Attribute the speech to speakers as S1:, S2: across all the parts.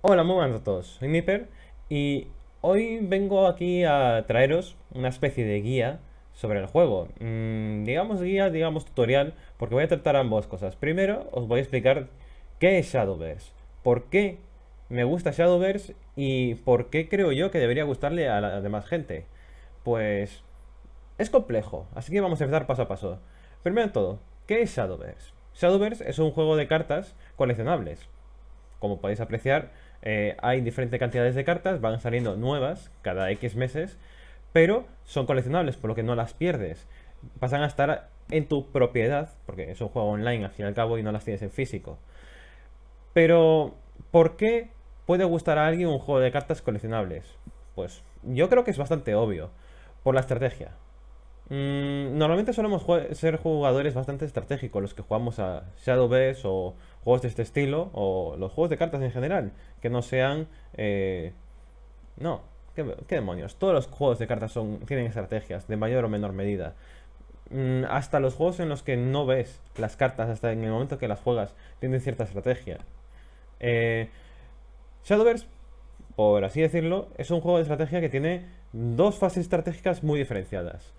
S1: Hola, muy buenas a todos, soy Nipper y hoy vengo aquí a traeros una especie de guía sobre el juego. Mm, digamos guía, digamos tutorial, porque voy a tratar ambas cosas. Primero os voy a explicar qué es Shadowverse, por qué me gusta Shadowverse y por qué creo yo que debería gustarle a la demás gente. Pues es complejo, así que vamos a empezar paso a paso. Primero de todo, ¿qué es Shadowverse? Shadowverse es un juego de cartas coleccionables. Como podéis apreciar, eh, hay diferentes cantidades de cartas, van saliendo nuevas cada X meses, pero son coleccionables, por lo que no las pierdes. Pasan a estar en tu propiedad, porque es un juego online al fin y al cabo y no las tienes en físico. Pero, ¿por qué puede gustar a alguien un juego de cartas coleccionables? Pues yo creo que es bastante obvio, por la estrategia. Mm, normalmente solemos ser jugadores bastante estratégicos, los que jugamos a Shadowverse o juegos de este estilo, o los juegos de cartas en general, que no sean... Eh, no, ¿qué, demonios? Todos los juegos de cartas son, tienen estrategias, de mayor o menor medida. Mm, hasta los juegos en los que no ves las cartas, hasta en el momento que las juegas, tienen cierta estrategia. Eh, Shadowverse, por así decirlo, es un juego de estrategia que tiene dos fases estratégicas muy diferenciadas.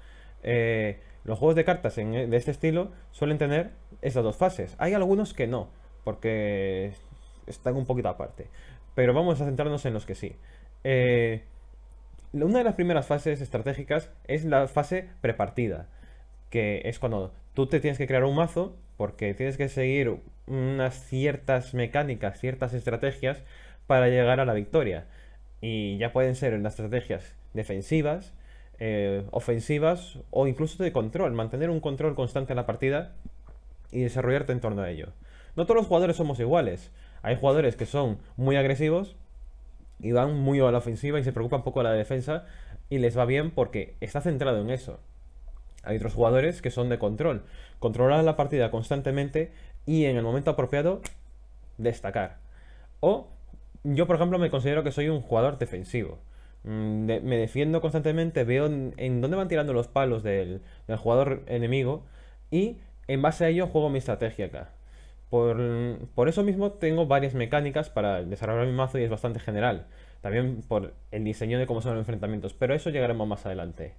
S1: Eh, los juegos de cartas e, de este estilo suelen tener esas dos fases. Hay algunos que no, porque están un poquito aparte. Pero vamos a centrarnos en los que sí. Eh, una de las primeras fases estratégicas es la fase prepartida, que es cuando tú te tienes que crear un mazo porque tienes que seguir unas ciertas mecánicas, ciertas estrategias para llegar a la victoria. Y ya pueden ser las estrategias defensivas, eh, ofensivas o incluso de control, mantener un control constante en la partida y desarrollarte en torno a ello. No todos los jugadores somos iguales. Hay jugadores que son muy agresivos y van muy a la ofensiva y se preocupan poco de la defensa y les va bien porque está centrado en eso. Hay otros jugadores que son de control, controlar la partida constantemente y en el momento apropiado destacar. O yo, por ejemplo, me considero que soy un jugador defensivo. Mm, me defiendo constantemente, veo en, dónde van tirando los palos del, jugador enemigo y en base a ello juego mi estrategia acá. Por, por, eso mismo tengo varias mecánicas para desarrollar mi mazo y es bastante general. También por el diseño de cómo son los enfrentamientos, pero eso llegaremos más adelante.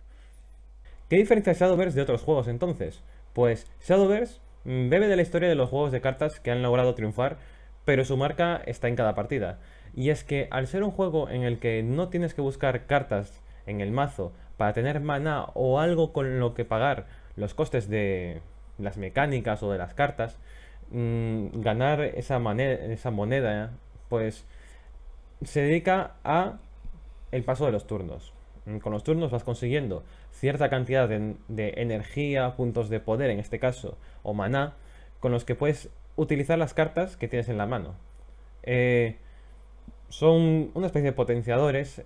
S1: ¿Qué diferencia Shadowverse de otros juegos entonces? Pues Shadowverse mm, bebe de la historia de los juegos de cartas que han logrado triunfar, pero su marca está en cada partida. Y es que al ser un juego en el que no tienes que buscar cartas en el mazo para tener maná o algo con lo que pagar los costes de las mecánicas o de las cartas, mm, ganar esa, esa moneda, pues se dedica a el paso de los turnos. Mm, con los turnos vas consiguiendo cierta cantidad de, de, energía, puntos de poder en este caso, o maná, con los que puedes utilizar las cartas que tienes en la mano. Eh, son una especie de potenciadores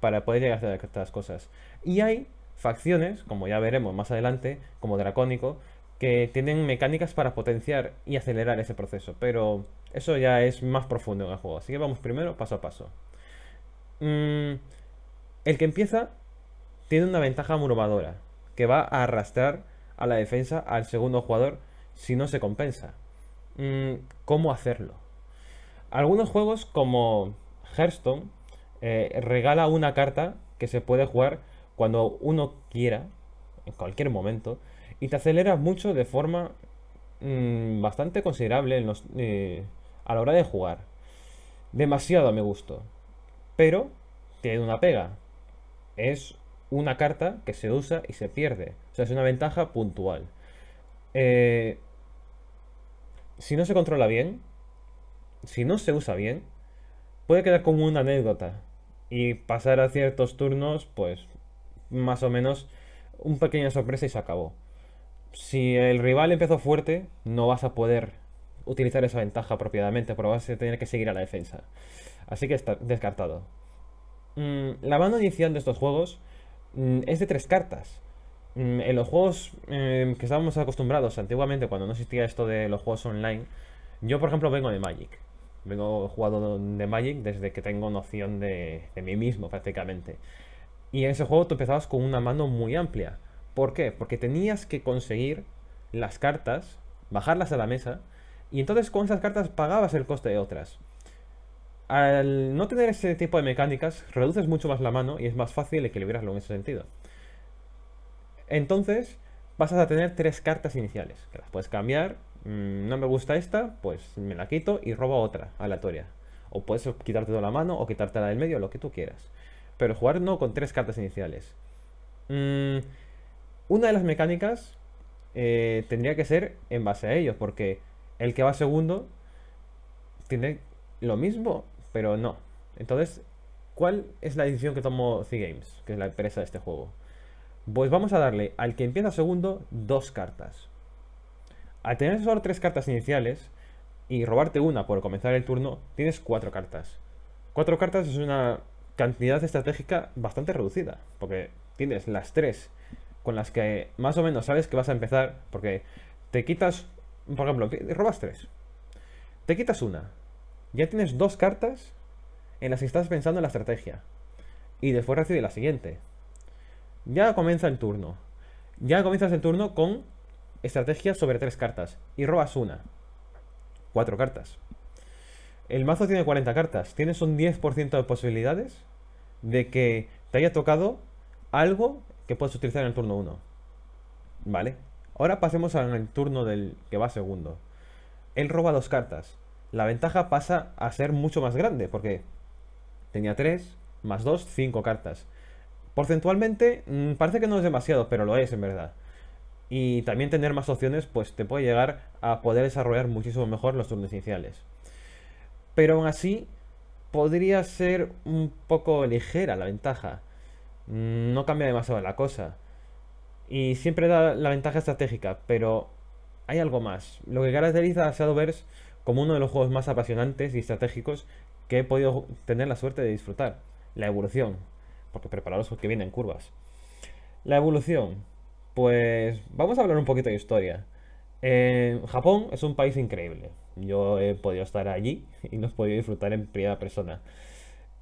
S1: para poder llegar a hacer estas cosas. Y hay facciones, como ya veremos más adelante, como Dracónico, que tienen mecánicas para potenciar y acelerar ese proceso, pero eso ya es más profundo en el juego, así que vamos primero paso a paso. Mm, el que empieza tiene una ventaja abrumadora, que va a arrastrar a la defensa al segundo jugador si no se compensa. Mm, ¿Cómo hacerlo? Algunos juegos como Hearthstone eh, regala una carta que se puede jugar cuando uno quiera, en cualquier momento, y te acelera mucho de forma mm, bastante considerable eh, a la hora de jugar. Demasiado a mi gusto. Pero tiene una pega. Es una carta que se usa y se pierde. O sea, es una ventaja puntual. Eh, si no se controla bien, si no se usa bien, puede quedar como una anécdota y pasar a ciertos turnos, pues más o menos un pequeña sorpresa y se acabó. Si el rival empezó fuerte, no vas a poder utilizar esa ventaja apropiadamente, pero vas a tener que seguir a la defensa. Así que está descartado. Mm, la banda inicial de estos juegos mm, es de tres cartas. Mm, en los juegos em, que estábamos acostumbrados antiguamente, cuando no existía esto de los juegos online, yo por ejemplo vengo de Magic. Vengo jugando de Magic desde que tengo noción de, de mí mismo prácticamente. Y en ese juego tú empezabas con una mano muy amplia. ¿Por qué? Porque tenías que conseguir las cartas, bajarlas a la mesa, y entonces con esas cartas pagabas el coste de otras. Al no tener ese tipo de mecánicas, reduces mucho más la mano y es más fácil equilibrarlo en ese sentido. Entonces, vas a tener tres cartas iniciales, que las puedes cambiar Mm, no me gusta esta, pues me la quito y robo otra aleatoria. O puedes quitarte toda la mano o quitarte la del medio, lo que tú quieras. Pero jugar no con tres cartas iniciales. Mm, una de las mecánicas eh, tendría que ser en base a ellos, porque el que va segundo tiene lo mismo, pero no. Entonces, ¿cuál es la decisión que tomó C Games, que es la empresa de este juego? Pues vamos a darle al que empieza segundo dos cartas. Al tener solo tres cartas iniciales y robarte una por comenzar el turno, tienes cuatro cartas. Cuatro cartas es una cantidad estratégica bastante reducida, porque tienes las tres con las que más o menos sabes que vas a empezar, porque te quitas, por ejemplo, robas tres, te quitas una, ya tienes dos cartas en las que estás pensando en la estrategia, y después recibe la siguiente. Ya comienza el turno, ya comienzas el turno con estrategia sobre tres cartas y robas una. Cuatro cartas. El mazo tiene 40 cartas. Tienes un 10% de posibilidades de que te haya tocado algo que puedes utilizar en el turno 1. ¿Vale? Ahora pasemos al turno del que va segundo. Él roba dos cartas. La ventaja pasa a ser mucho más grande porque tenía 3 más 2, 5 cartas. Porcentualmente mm, parece que no es demasiado, pero lo es en verdad y también tener más opciones pues te puede llegar a poder desarrollar muchísimo mejor los turnos iniciales. Pero aún así podría ser un poco ligera la ventaja. Mm, no cambia demasiado la cosa. Y siempre da la ventaja estratégica, pero hay algo más. Lo que caracteriza a Shadowverse como uno de los juegos más apasionantes y estratégicos que he podido tener la suerte de disfrutar. La evolución. Porque preparados porque vienen curvas. La evolución pues vamos a hablar un poquito de historia. Eh, Japón es un país increíble. Yo he podido estar allí y nos he podido disfrutar en primera persona.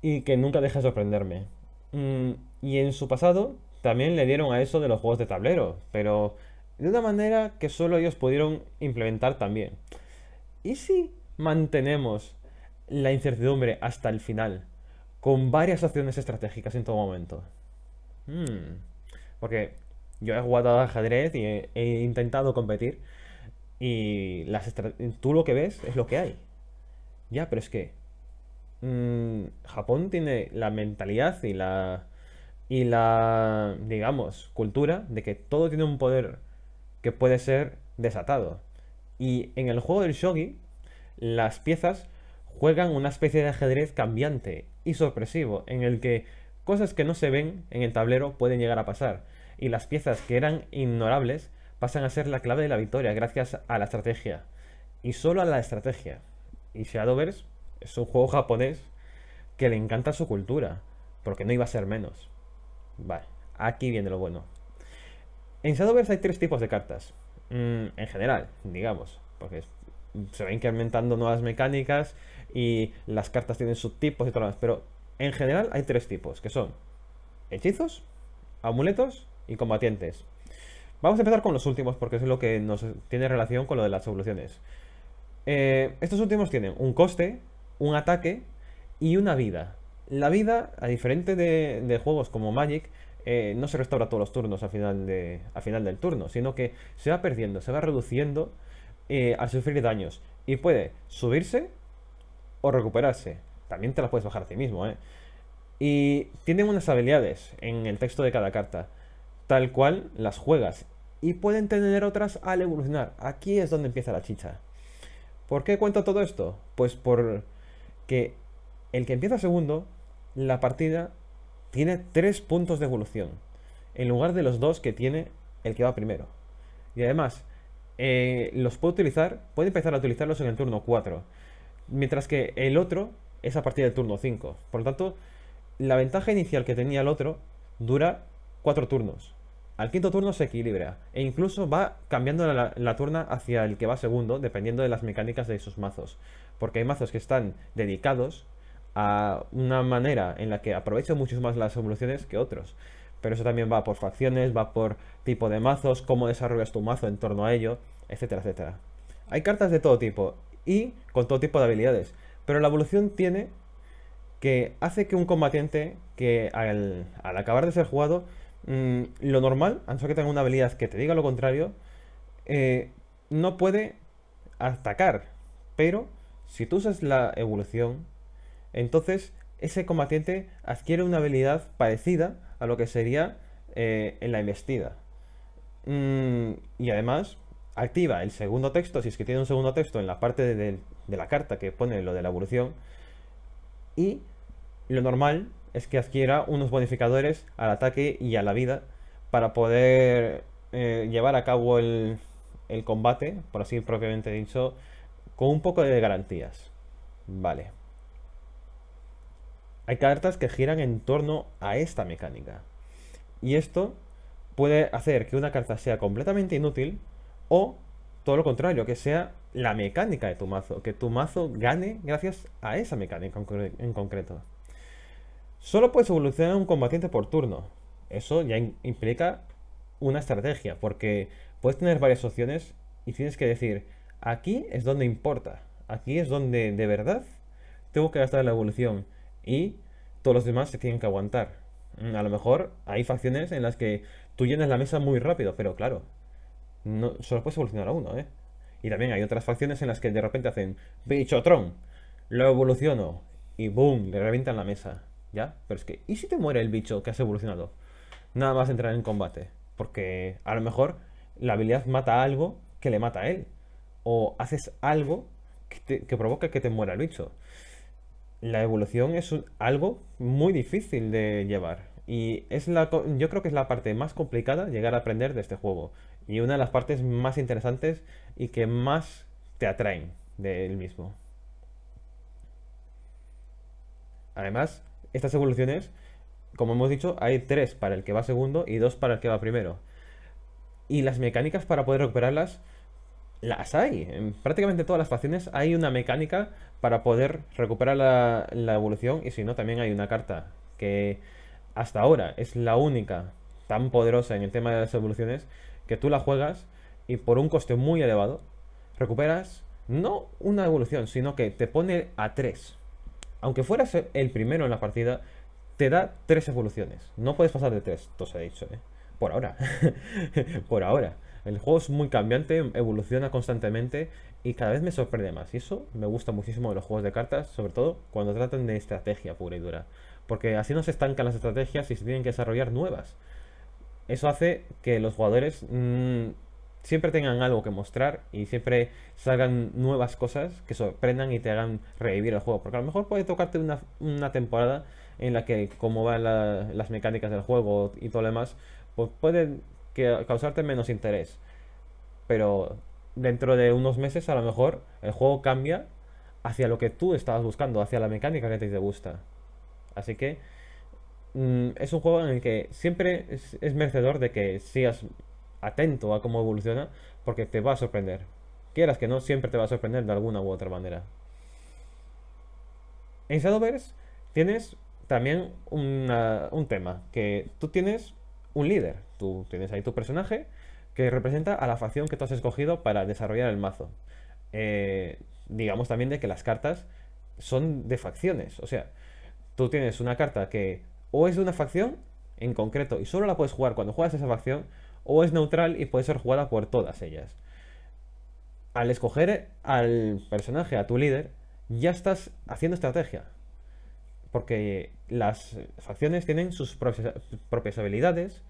S1: Y que nunca deja de sorprenderme. Mm, y en su pasado también le dieron a eso de los juegos de tablero, pero de una manera que solo ellos pudieron implementar también. ¿Y si mantenemos la incertidumbre hasta el final, con varias opciones estratégicas en todo momento? Mm, porque yo he jugado ajedrez y he, intentado competir. Y las tú lo que ves es lo que hay. Ya, pero es que mm, Japón tiene la mentalidad y la, y la, digamos, cultura de que todo tiene un poder que puede ser desatado. Y en el juego del shogi, las piezas juegan una especie de ajedrez cambiante y sorpresivo, en el que cosas que no se ven en el tablero pueden llegar a pasar y las piezas que eran ignorables pasan a ser la clave de la victoria gracias a la estrategia. Y solo a la estrategia. Y Shadowverse es un juego japonés que le encanta su cultura, porque no iba a ser menos. Vale, aquí viene lo bueno. En Shadowverse hay tres tipos de cartas, mm, en general, digamos, porque se va incrementando nuevas mecánicas y las cartas tienen subtipos y todo lo demás, pero en general hay tres tipos, que son hechizos, amuletos y combatientes. Vamos a empezar con los últimos porque es lo que nos tiene relación con lo de las evoluciones. Eh, estos últimos tienen un coste, un ataque y una vida. La vida, a diferente de, juegos como Magic, eh, no se restaura todos los turnos al final, al final del turno, sino que se va perdiendo, se va reduciendo eh, al sufrir daños. Y puede subirse o recuperarse. También te la puedes bajar a ti mismo, Y tienen unas habilidades en el texto de cada carta tal cual las juegas. Y pueden tener otras al evolucionar. Aquí es donde empieza la chicha. ¿Por qué cuento todo esto? Pues porque el que empieza segundo, la partida tiene tres puntos de evolución. En lugar de los dos que tiene el que va primero. Y además, eh, los puede utilizar, puede empezar a utilizarlos en el turno 4. Mientras que el otro es a partir del turno 5. Por lo tanto, la ventaja inicial que tenía el otro dura cuatro turnos. Al quinto turno se equilibra e incluso va cambiando la, turna hacia el que va segundo, dependiendo de las mecánicas de sus mazos. Porque hay mazos que están dedicados a una manera en la que aprovechan mucho más las evoluciones que otros. Pero eso también va por facciones, va por tipo de mazos, cómo desarrollas tu mazo en torno a ello, etcétera, etcétera. Hay cartas de todo tipo y con todo tipo de habilidades. Pero la evolución tiene que hace que un combatiente que al acabar de ser jugado Mm, lo normal, a no ser que tenga una habilidad que te diga lo contrario, eh, no puede atacar. Pero si tú usas la evolución, entonces ese combatiente adquiere una habilidad parecida a lo que sería eh, en la investida. Mm, y además activa el segundo texto, si es que tiene un segundo texto en la parte de la carta que pone lo de la evolución. Y lo normal es que adquiera unos bonificadores al ataque y a la vida para poder eh, llevar a cabo el, el combate, por así propiamente dicho, con un poco de garantías. Vale. Hay cartas que giran en torno a esta mecánica. Y esto puede hacer que una carta sea completamente inútil o todo lo contrario, que sea la mecánica de tu mazo, que tu mazo gane gracias a esa mecánica en concreto. Solo puedes evolucionar un combatiente por turno. Eso ya implica una estrategia, porque puedes tener varias opciones y tienes que decir, aquí es donde importa, aquí es donde de verdad tengo que gastar la evolución y todos los demás se tienen que aguantar. Mm, a lo mejor hay facciones en las que tú llenas la mesa muy rápido, pero claro, no, solo puedes evolucionar a uno, ¿eh? Y también hay otras facciones en las que de repente hacen, bichotron, lo evoluciono y boom, le reventan la mesa. ¿ya? Pero es que, ¿y si te muere el bicho que has evolucionado? Nada más entrar en combate. Porque a lo mejor la habilidad mata algo que le mata a él. O haces algo que, provoca que te muera el bicho. La evolución es algo muy difícil de llevar. Y es la, yo creo que es la parte más complicada llegar a aprender de este juego. Y una de las partes más interesantes y que más te atraen del mismo. Además, estas evoluciones, como hemos dicho, hay tres para el que va segundo y dos para el que va primero. Y las mecánicas para poder recuperarlas, las hay. En prácticamente todas las facciones hay una mecánica para poder recuperar la, la evolución y si no, también hay una carta que hasta ahora es la única tan poderosa en el tema de las evoluciones que tú la juegas y por un coste muy elevado recuperas no una evolución, sino que te pone a tres aunque fueras el primero en la partida, te da tres evoluciones. No puedes pasar de tres, se he dicho, ¿eh? Por ahora. Por ahora. El juego es muy cambiante, evoluciona constantemente y cada vez me sorprende más. Y eso me gusta muchísimo de los juegos de cartas, sobre todo cuando tratan de estrategia pura y dura. Porque así no se estancan las estrategias y se tienen que desarrollar nuevas. Eso hace que los jugadores mm, siempre tengan algo que mostrar y siempre salgan nuevas cosas que sorprendan y te hagan revivir el juego. Porque a lo mejor puede tocarte una, temporada en la que como van las mecánicas del juego y todo lo demás, pues puede que, causarte menos interés. Pero dentro de unos meses a lo mejor el juego cambia hacia lo que tú estabas buscando, hacia la mecánica que te gusta. Así que mm, es un juego en el que siempre es, es merecedor de que sigas atento a cómo evoluciona, porque te va a sorprender. Quieras que no, siempre te va a sorprender de alguna u otra manera. En Shadowverse tienes también un tema, que tú tienes un líder, tú tienes ahí tu personaje que representa a la facción que tú has escogido para desarrollar el mazo. Eh, digamos también de que las cartas son de facciones, o sea, tú tienes una carta que o es de una facción en concreto y solo la puedes jugar cuando juegas esa facción o es neutral y puede ser jugada por todas ellas. Al escoger al personaje, a tu líder, ya estás haciendo estrategia. Porque las facciones tienen sus propias habilidades,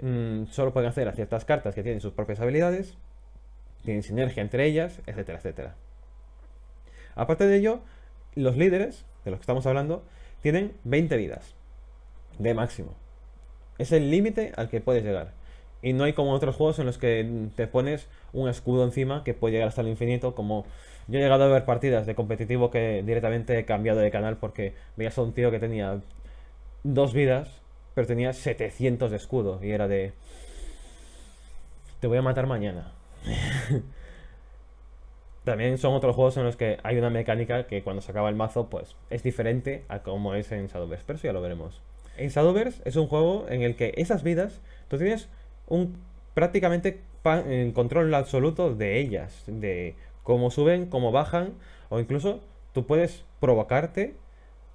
S1: mm, solo pueden hacer a ciertas cartas que tienen sus propias habilidades, tienen sinergia entre ellas, etcétera, etcétera. Aparte de ello, los líderes, de los que estamos hablando, tienen 20 vidas de máximo. Es el límite al que puedes llegar. Y no hay como otros juegos en los que te pones un escudo encima que puede llegar hasta el infinito. Como yo he llegado a ver partidas de competitivo que directamente he cambiado de canal porque veías a un tío que tenía dos vidas, pero tenía 700 de escudo. Y era de. Te voy a matar mañana. También son otros juegos en los que hay una mecánica que cuando se acaba el mazo, pues es diferente a como es en Shadowverse. Pero eso ya lo veremos. En Shadowverse es un juego en el que esas vidas tú tienes un prácticamente en control absoluto de ellas, de cómo suben, cómo bajan, o incluso tú puedes provocarte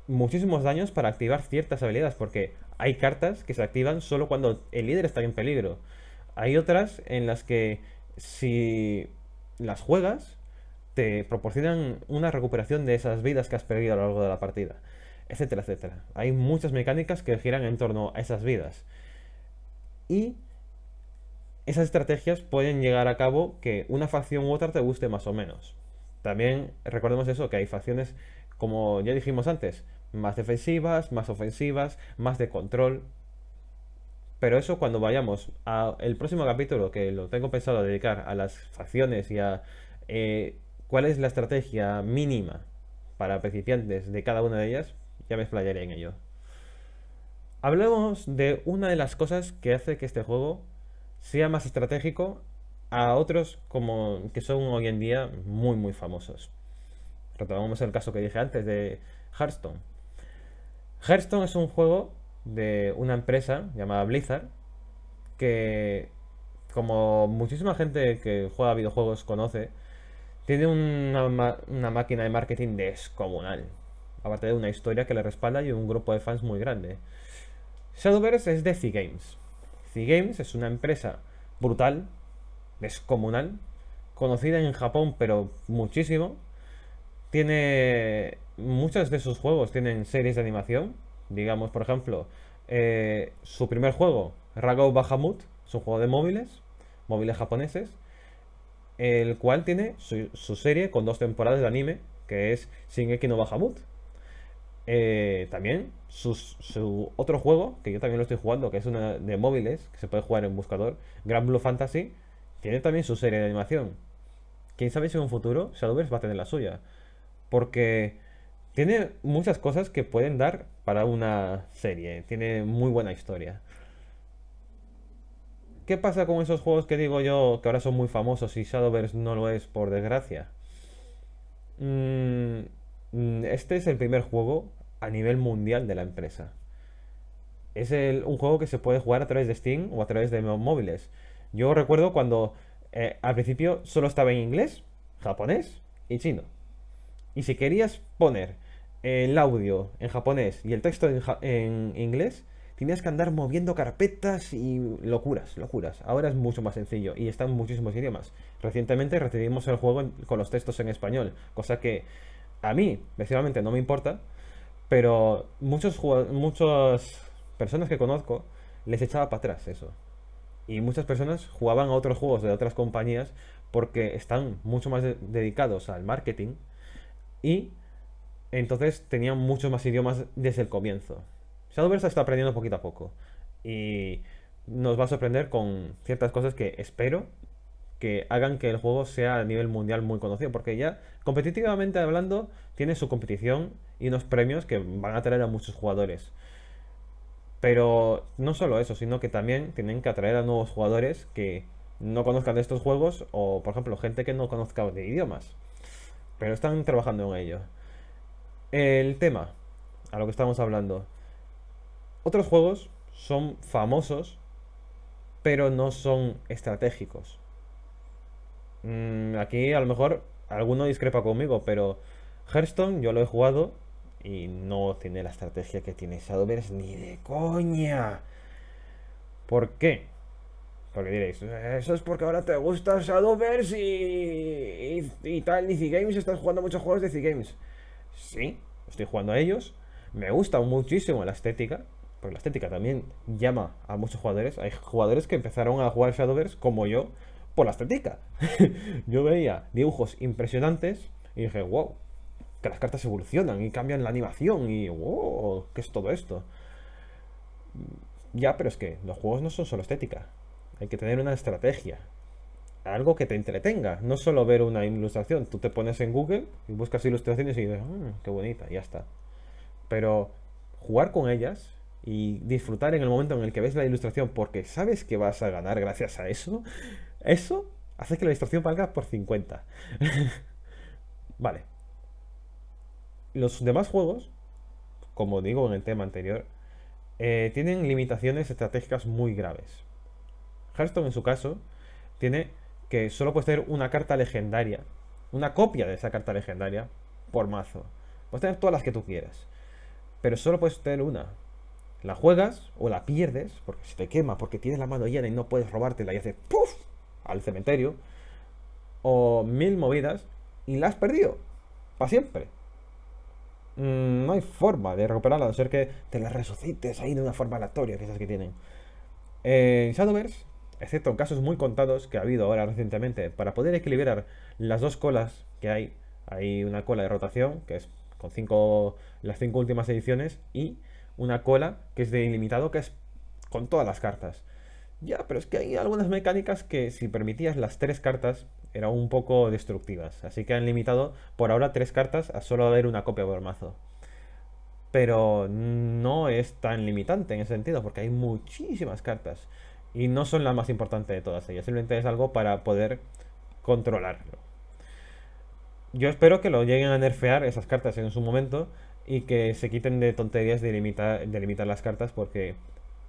S1: muchísimos daños para activar ciertas habilidades, porque hay cartas que se activan solo cuando el líder está en peligro. Hay otras en las que si las juegas, te proporcionan una recuperación de esas vidas que has perdido a lo largo de la partida, etcétera, etcétera. Hay muchas mecánicas que giran en torno a esas vidas. Y esas estrategias pueden llegar a cabo que una facción u otra te guste más o menos. También recordemos eso, que hay facciones, como ya dijimos antes, más defensivas, más ofensivas, más de control. Pero eso cuando vayamos al próximo capítulo, que lo tengo pensado dedicar a las facciones y a eh, cuál es la estrategia mínima para principiantes de cada una de ellas, ya me explayaré en ello. Hablemos de una de las cosas que hace que este juego sea más estratégico a otros como que son hoy en día muy muy famosos. Retomamos el caso que dije antes de Hearthstone. Hearthstone es un juego de una empresa llamada Blizzard que como muchísima gente que juega videojuegos conoce, tiene una, máquina de marketing descomunal. Aparte de una historia que le respalda y un grupo de fans muy grande. Shadowverse es de Games Games es una empresa brutal, descomunal, conocida en Japón, pero muchísimo. Tiene. Muchos de sus juegos tienen series de animación. Digamos, por ejemplo, eh, su primer juego, Rago Bahamut, es un juego de móviles, móviles japoneses, el cual tiene su, serie con dos temporadas de anime, que es Shingeki no Bahamut, eh, también su otro juego, que yo también lo estoy jugando, que es una de móviles, que se puede jugar en buscador, Grand Blue Fantasy, tiene también su serie de animación. Quién sabe si en un futuro Shadowverse va a tener la suya. Porque tiene muchas cosas que pueden dar para una serie. Tiene muy buena historia. ¿Qué pasa con esos juegos que digo yo que ahora son muy famosos y Shadowverse no lo es, por desgracia? Mm, mm, este es el primer juego a nivel mundial de la empresa. Es un juego que se puede jugar a través de Steam o a través de móviles. Yo recuerdo cuando eh, al principio solo estaba en inglés, japonés y chino. Y si querías poner el audio en japonés y el texto en, inglés, tenías que andar moviendo carpetas y locuras, locuras. Ahora es mucho más sencillo y está en muchísimos idiomas. Recientemente recibimos el juego con los textos en español, cosa que a mí, principalmente, no me importa, pero muchos muchas personas que conozco les echaba para atrás eso. Y muchas personas jugaban a otros juegos de otras compañías porque están mucho más dedicados al marketing y entonces tenían muchos más idiomas desde el comienzo. Shadowverse está aprendiendo poquito a poco y nos va a sorprender con ciertas cosas que espero que hagan que el juego sea a nivel mundial muy conocido, porque ya competitivamente hablando tiene su competición y unos premios que van a atraer a muchos jugadores. Pero no solo eso, sino que también tienen que atraer a nuevos jugadores que no conozcan de estos juegos o, por ejemplo, gente que no conozca de idiomas. Pero están trabajando en ello. El tema, a lo que estamos hablando. Otros juegos son famosos, pero no son estratégicos. Mm, aquí a lo mejor alguno discrepa conmigo, pero Hearthstone yo lo he jugado y no tiene la estrategia que tiene Shadowverse ni de coña. ¿Por qué? Porque diréis, eso es porque ahora te gusta Shadowverse y, y, tal, y games estás jugando muchos juegos de C-Games. Sí, estoy jugando a ellos. Me gusta muchísimo la estética, porque la estética también llama a muchos jugadores. Hay jugadores que empezaron a jugar Shadowverse, como yo, por la estética. yo veía dibujos impresionantes y dije, wow, las cartas evolucionan y cambian la animación y wow, ¿qué es todo esto? Ya, pero es que los juegos no son solo estética. Hay que tener una estrategia. Algo que te entretenga. No solo ver una ilustración. Tú te pones en Google y buscas ilustraciones y dices, mm, qué bonita, ya está. Pero jugar con ellas y disfrutar en el momento en el que ves la ilustración porque sabes que vas a ganar gracias a eso, eso hace que la ilustración valga por 50. vale, los demás juegos, como digo en el tema anterior, eh, tienen limitaciones estratégicas muy graves. Hearthstone, en su caso, tiene que solo puedes tener una carta legendaria, una copia de esa carta legendaria por mazo. Puedes tener todas las que tú quieras, pero solo puedes tener una. La juegas o la pierdes, porque se te quema, porque tienes la mano llena y no puedes robártela y haces puff al cementerio, o mil movidas y la has perdido, para siempre. Mm, no hay forma de recuperarla, a no ser que te la resucites ahí de una forma aleatoria, que esas que tienen. En eh, Shadowverse, excepto en casos muy contados que ha habido ahora recientemente, para poder equilibrar las dos colas que hay, hay una cola de rotación, que es con cinco, las cinco últimas ediciones, y una cola que es de ilimitado, que es con todas las cartas. Ya, pero es que hay algunas mecánicas que si permitías las tres cartas, eran un poco destructivas. Así que han limitado por ahora tres cartas a solo haber una copia por mazo. Pero no es tan limitante en ese sentido, porque hay muchísimas cartas. Y no son las más importantes de todas ellas. Simplemente es algo para poder controlarlo. Yo espero que lo lleguen a nerfear esas cartas en su momento y que se quiten de tonterías de limitar las cartas porque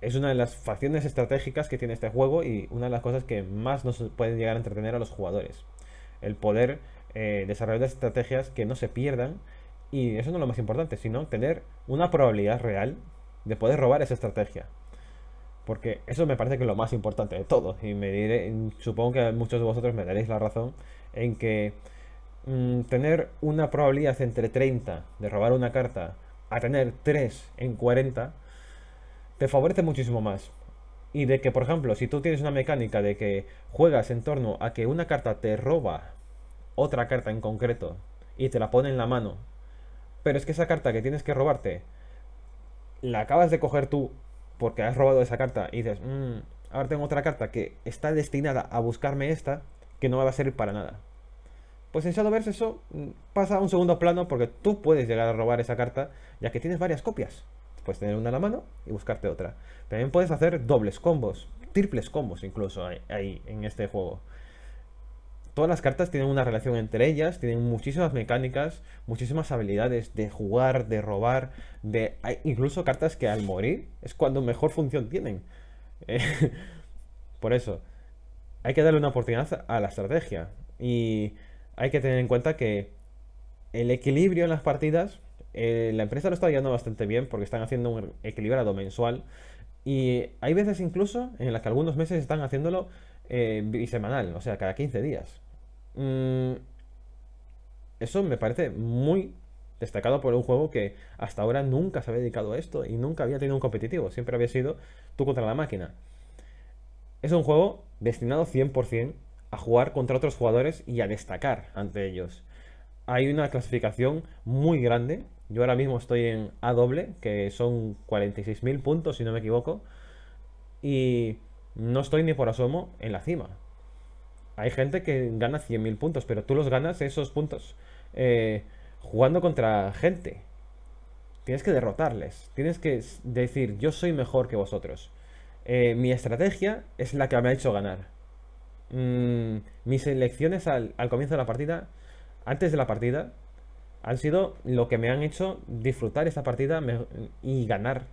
S1: es una de las facciones estratégicas que tiene este juego y una de las cosas que más nos pueden llegar a entretener a los jugadores. El poder eh, desarrollar estrategias que no se pierdan y eso no es lo más importante, sino tener una probabilidad real de poder robar esa estrategia. Porque eso me parece que es lo más importante de todo. Y me diré, supongo que muchos de vosotros me daréis la razón en que mm, tener una probabilidad entre 30 de robar una carta a tener 3 en 40 te favorece muchísimo más. Y de que, por ejemplo, si tú tienes una mecánica de que juegas en torno a que una carta te roba otra carta en concreto y te la pone en la mano, pero es que esa carta que tienes que robarte la acabas de coger tú porque has robado esa carta y dices, mm, ahora tengo otra carta que está destinada a buscarme esta que no me va a servir para nada. Pues en Shadowverse eso mm, pasa a un segundo plano porque tú puedes llegar a robar esa carta ya que tienes varias copias. Puedes tener una en la mano y buscarte otra. También puedes hacer dobles combos, triples combos incluso ahí en este juego. Todas las cartas tienen una relación entre ellas, tienen muchísimas mecánicas, muchísimas habilidades de jugar, de robar, de incluso cartas que al morir es cuando mejor función tienen. Eh, por eso, hay que darle una oportunidad a la estrategia y hay que tener en cuenta que el equilibrio en las partidas eh, la empresa lo está guiando bastante bien porque están haciendo un equilibrado mensual y hay veces incluso en las que algunos meses están haciéndolo eh, bisemanal, o sea, cada 15 días. Mm, eso me parece muy destacado por un juego que hasta ahora nunca se había dedicado a esto y nunca había tenido un competitivo, siempre había sido tú contra la máquina. Es un juego destinado 100% a jugar contra otros jugadores y a destacar ante ellos. Hay una clasificación muy grande yo ahora mismo estoy en A doble, que son 46.000 puntos, si no me equivoco. Y no estoy ni por asomo en la cima. Hay gente que gana 100.000 puntos, pero tú los ganas esos puntos eh, jugando contra gente. Tienes que derrotarles. Tienes que decir, yo soy mejor que vosotros. Eh, mi estrategia es la que me ha hecho ganar. Mm, mis elecciones al comienzo de la partida, antes de la partida, han sido lo que me han hecho disfrutar esta partida y ganar.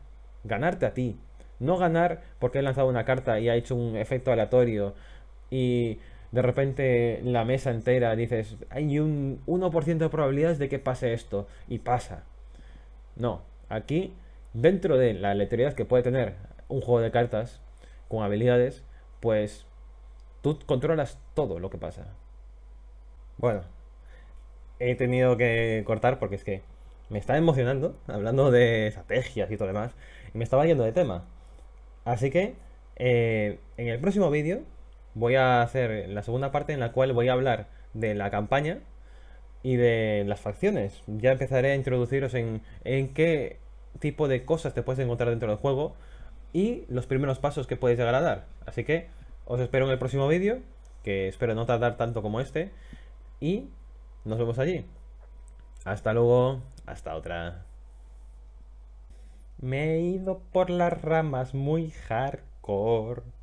S1: Ganarte a ti. No ganar porque he lanzado una carta y ha hecho un efecto aleatorio y de repente la mesa entera dices, hay un 1% de probabilidades de que pase esto y pasa. No, aquí, dentro de la aleatoriedad que puede tener un juego de cartas con habilidades, pues tú controlas todo lo que pasa. Bueno, he tenido que cortar porque es que me está emocionando hablando de estrategias y todo lo demás y me estaba yendo de tema. Así que eh, en el próximo vídeo voy a hacer la segunda parte en la cual voy a hablar de la campaña y de las facciones. Ya empezaré a introduciros en, en qué tipo de cosas te puedes encontrar dentro del juego y los primeros pasos que puedes llegar a dar. Así que os espero en el próximo vídeo, que espero no tardar tanto como este, y nos vemos allí. Hasta luego, hasta otra. Me he ido por las ramas muy hardcore.